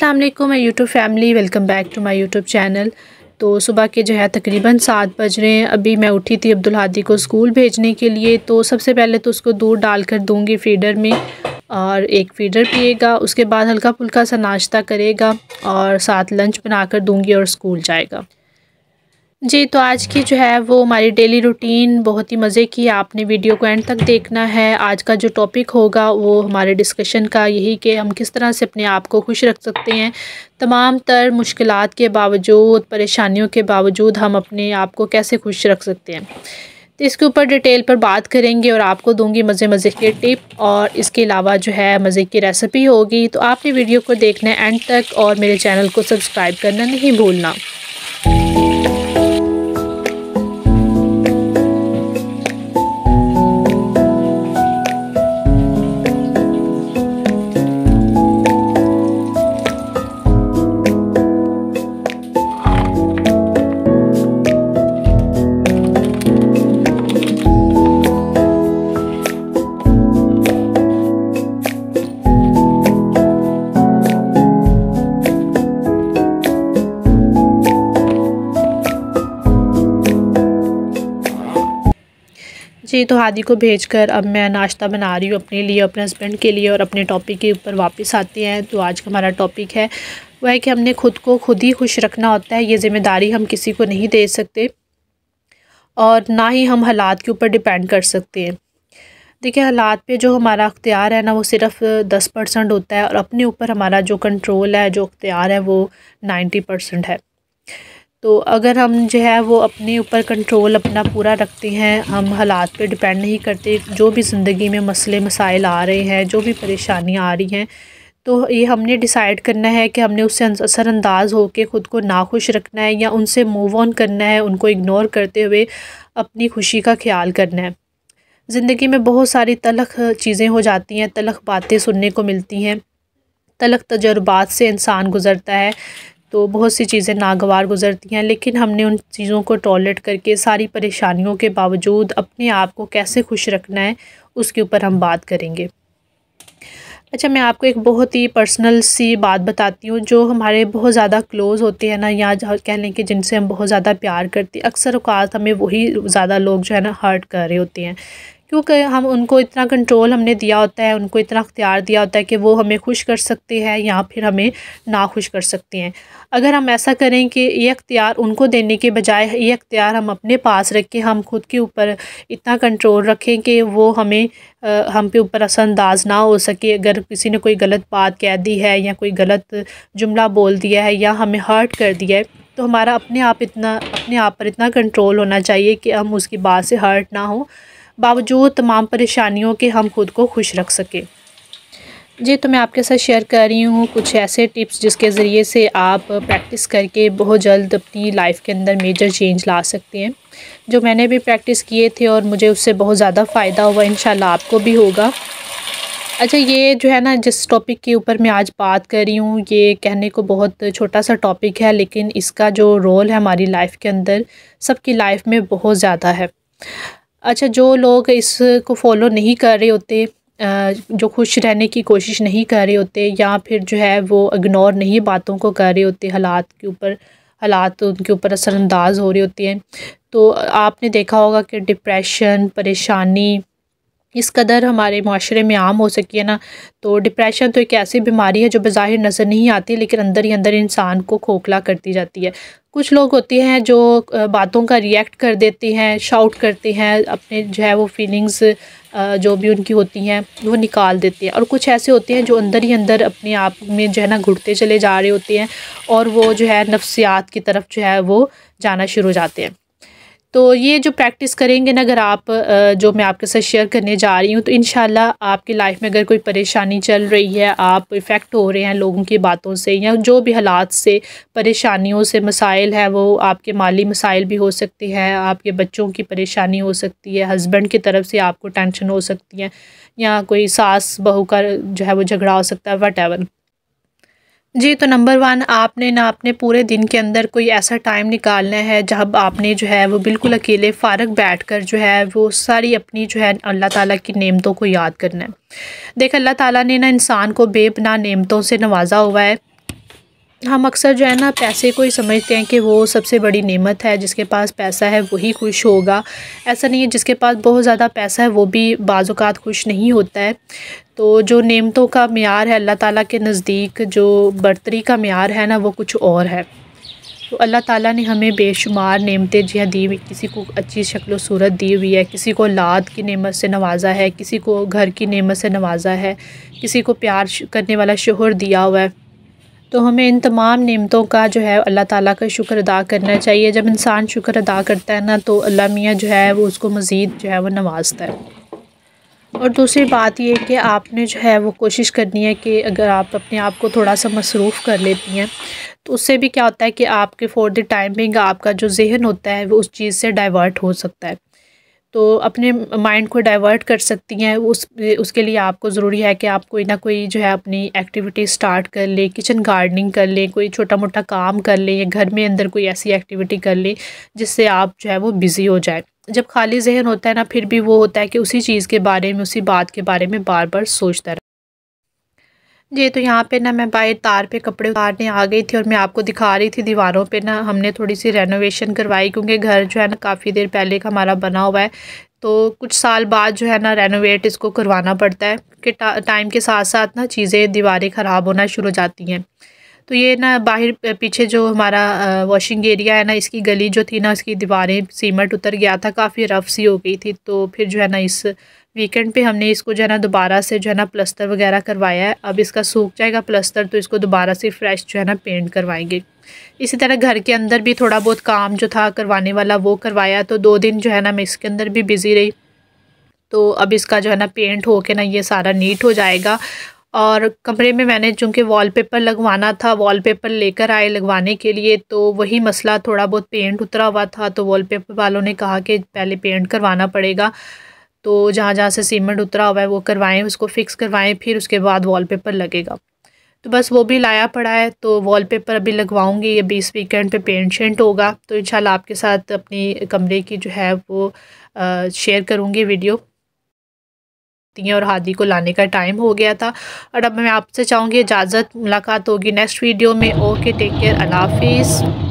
अस्सलाम वालेकुम my YouTube family welcome back to my YouTube channel तो सुबह के जो है तकरीबन सात बज रहे हैं अभी मैं उठी थी अब्दुल हादी को स्कूल भेजने के लिए तो सबसे पहले तो उसको दूध डाल कर दूँगी फीडर में और एक फीडर पिएगा उसके बाद हल्का फुल्का सा नाश्ता करेगा और साथ लंच बना कर दूँगी और स्कूल जाएगा जी तो आज की जो है वो हमारी डेली रूटीन बहुत ही मज़े की आपने वीडियो को एंड तक देखना है आज का जो टॉपिक होगा वो हमारे डिस्कशन का यही कि हम किस तरह से अपने आप को खुश रख सकते हैं तमाम तर मुश्किल के बावजूद परेशानियों के बावजूद हम अपने आप को कैसे खुश रख सकते हैं तो इसके ऊपर डिटेल पर बात करेंगे और आपको दूंगी मज़े मज़े के टिप और इसके अलावा जो है मज़े की रेसिपी होगी तो आपने वीडियो को देखना एंड तक और मेरे चैनल को सब्सक्राइब करना नहीं भूलना जी तो हादी को भेज कर अब मैं नाश्ता बना रही हूँ अपने लिए अपने हस्बैंड के लिए और अपने टॉपिक के ऊपर वापस आते हैं तो आज का हमारा टॉपिक है वह है कि हमने खुद को खुद ही खुश रखना होता है ये ज़िम्मेदारी हम किसी को नहीं दे सकते और ना ही हम हालात के ऊपर डिपेंड कर सकते हैं देखिए हालात पे जो हमारा अख्तियार है ना वो सिर्फ दस परसेंट होता है और अपने ऊपर हमारा जो कंट्रोल है जो अख्तियार है वो नाइन्टी परसेंट है तो अगर हम जो है वो अपने ऊपर कंट्रोल अपना पूरा रखते हैं हम हालात पे डिपेंड नहीं करते जो भी ज़िंदगी में मसले मसाइल आ रहे हैं जो भी परेशानियाँ आ रही हैं तो ये हमने डिसाइड करना है कि हमने उससे असरअंदाज होकर ख़ुद को नाखुश रखना है या उनसे मूव ऑन करना है उनको इग्नोर करते हुए अपनी खुशी का ख्याल करना है ज़िंदगी में बहुत सारी तलख चीज़ें हो जाती हैं तलख बातें सुनने को मिलती हैं तलख तजुर्बात से इंसान गुज़रता है तो बहुत सी चीज़ें नागवार गुजरती हैं लेकिन हमने उन चीज़ों को टॉयलेट करके सारी परेशानियों के बावजूद अपने आप को कैसे खुश रखना है उसके ऊपर हम बात करेंगे अच्छा मैं आपको एक बहुत ही पर्सनल सी बात बताती हूँ जो हमारे बहुत ज़्यादा क्लोज़ होते हैं ना या कह लें कि जिनसे हम बहुत ज़्यादा प्यार करते हैं अक्सर अवकात हमें वही ज़्यादा लोग जो है ना हर्ट कर रहे होते हैं क्योंकि हम उनको इतना कंट्रोल हमने दिया होता है उनको इतना अख्तियार दिया होता है कि वो हमें खुश कर सकते हैं या फिर हमें ना खुश कर सकते हैं अगर हम ऐसा करें कि ये अख्तियार उनको देने के बजाय ये अख्तियार हम अपने पास रखें हम खुद के ऊपर इतना कंट्रोल रखें कि वो हमें आ, हम पे ऊपर असरअंदाज ना हो सके अगर किसी ने कोई गलत बात कह दी है या कोई गलत जुमला बोल दिया है या हमें हर्ट कर दिया है तो हमारा अपने आप इतना अपने आप पर इतना कंट्रोल होना चाहिए कि हम उसकी बात से हर्ट ना हो बावजूद तमाम परेशानियों के हम खुद को खुश रख सकें जी तो मैं आपके साथ शेयर कर रही हूँ कुछ ऐसे टिप्स जिसके ज़रिए से आप प्रैक्टिस करके बहुत जल्द अपनी लाइफ के अंदर मेजर चेंज ला सकते हैं जो मैंने भी प्रैक्टिस किए थे और मुझे उससे बहुत ज़्यादा फ़ायदा हुआ इन आपको भी होगा अच्छा ये जो है ना जिस टॉपिक के ऊपर मैं आज बात कर रही हूँ ये कहने को बहुत छोटा सा टॉपिक है लेकिन इसका जो रोल है हमारी लाइफ के अंदर सबकी लाइफ में बहुत ज़्यादा है अच्छा जो लोग इसको फॉलो नहीं कर रहे होते जो खुश रहने की कोशिश नहीं कर रहे होते या फिर जो है वो इग्नोर नहीं बातों को कर रहे होते हालात के ऊपर हालात उनके ऊपर असरानंदाज हो रहे होते हैं तो आपने देखा होगा कि डिप्रेशन परेशानी इस कदर हमारे माशरे में आम हो सकी है ना तो डिप्रेशन तो एक ऐसी बीमारी है जो बाहिर नज़र नहीं आती लेकिन अंदर ही अंदर इंसान को खोखला करती जाती है कुछ लोग होते हैं जो बातों का रिएक्ट कर देते हैं शाउट करते हैं अपने जो है वो फीलिंग्स जो भी उनकी होती हैं वो निकाल देते हैं और कुछ ऐसे होते हैं जो अंदर ही अंदर अपने आप में जो है ना घुटते चले जा रहे होते हैं और वो जो है नफ्सियात की तरफ जो है वो जाना शुरू हो जाते हैं तो ये जो प्रैक्टिस करेंगे ना अगर आप जो मैं आपके साथ शेयर करने जा रही हूँ तो इन आपकी लाइफ में अगर कोई परेशानी चल रही है आप इफ़ेक्ट हो रहे हैं लोगों की बातों से या जो भी हालात से परेशानियों से मसाइल हैं वो आपके माली मसाइल भी हो सकते हैं आपके बच्चों की परेशानी हो सकती है हस्बैंड की तरफ से आपको टेंशन हो सकती है या कोई सास बहू का जो है वो झगड़ा हो सकता है वट जी तो नंबर वन आपने ना अपने पूरे दिन के अंदर कोई ऐसा टाइम निकालना है जब आपने जो है वो बिल्कुल अकेले फ़ारग बैठकर जो है वो सारी अपनी जो है अल्लाह ताला की नेमतों को याद करना है देख अल्लाह ताला ने ना इंसान को बेपना नेमतों से नवाजा हुआ है हम अक्सर जो है ना पैसे को ही समझते हैं कि वो सबसे बड़ी नेमत है जिसके पास पैसा है वही खुश होगा ऐसा नहीं है जिसके पास बहुत ज़्यादा पैसा है वो भी बाज़ात खुश नहीं होता है तो जो नेमतों का मैार है अल्लाह ताला के नज़दीक जो बर्तरी का मैार है ना वो कुछ और है तो अल्लाह ताला ने हमें बेशुमार नेमतें जी हाँ दी हुई किसी को अच्छी शक्ल सूरत दी हुई है किसी को लाद की नेमत से नवाजा है किसी को घर की नेमत से नवाजा है किसी को प्यार करने वाला शोहर दिया हुआ है तो हमें इन तमाम नेमतों का जो है अल्लाह ताला का शुक्र अदा करना चाहिए जब इंसान शुक्र अदा करता है ना तो अल्लाह मियाँ जो है वो उसको मज़ीद जो है वो नवाजता है और दूसरी बात यह कि आपने जो है वो कोशिश करनी है कि अगर आप अपने आप को थोड़ा सा मसरूफ़ कर लेती हैं तो उससे भी क्या होता है कि आपके फॉर द टाइमिंग आपका जो जहन होता है वो उस चीज़ से डाइवर्ट हो सकता है तो अपने माइंड को डाइवर्ट कर सकती हैं उस उसके लिए आपको ज़रूरी है कि आप कोई ना कोई जो है अपनी एक्टिविटी स्टार्ट कर लें किचन गार्डनिंग कर लें कोई छोटा मोटा काम कर लें या घर में अंदर कोई ऐसी एक्टिविटी कर लें जिससे आप जो है वो बिज़ी हो जाए जब खाली जहन होता है ना फिर भी वो होता है कि उसी चीज़ के बारे में उसी बात के बारे में बार बार सोचता रहे ये तो यहाँ पे ना मैं बाहर तार पे कपड़े उतारने आ गई थी और मैं आपको दिखा रही थी दीवारों पे ना हमने थोड़ी सी रेनोवेशन करवाई क्योंकि घर जो है ना काफ़ी देर पहले का हमारा बना हुआ है तो कुछ साल बाद जो है ना रेनोवेट इसको करवाना पड़ता है कि टाइम के साथ साथ ना चीज़ें दीवारें ख़राब होना शुरू हो जाती हैं तो ये ना बाहर पीछे जो हमारा वॉशिंग एरिया है ना इसकी गली जो थी ना इसकी दीवारें सीमेंट उतर गया था काफ़ी रफ सी हो गई थी तो फिर जो है ना इस वीकेंड पे हमने इसको जो है ना दोबारा से जो है ना प्लस्तर वगैरह करवाया है अब इसका सूख जाएगा प्लस्तर तो इसको दोबारा से फ्रेश जो है ना पेंट करवाएंगे इसी तरह घर के अंदर भी थोड़ा बहुत काम जो था करवाने वाला वो करवाया तो दो दिन जो है ना मैं इसके अंदर भी बिज़ी रही तो अब इसका जो है ना पेंट हो के ना ये सारा नीट हो जाएगा और कमरे में मैंने चूँकि वॉलपेपर लगवाना था वॉलपेपर लेकर आए लगवाने के लिए तो वही मसला थोड़ा बहुत पेंट उतरा हुआ था तो वॉलपेपर वालों ने कहा कि पहले पेंट करवाना पड़ेगा तो जहाँ जहाँ से सीमेंट उतरा हुआ है वो करवाएं उसको फ़िक्स करवाएं फिर उसके बाद वॉलपेपर लगेगा तो बस वो भी लाया पड़ा है तो वॉलपेपर अभी लगवाऊंगी अभी इस वीकेंड पे पेंट शेंट होगा तो इंशाल्लाह आपके साथ अपनी कमरे की जो है वो शेयर करूँगी वीडियो थी और हादी को लाने का टाइम हो गया था और अब मैं आपसे चाहूँगी इजाज़त मुलाकात होगी नेक्स्ट वीडियो में ओके टेक केयर अल्लाह हाफिज़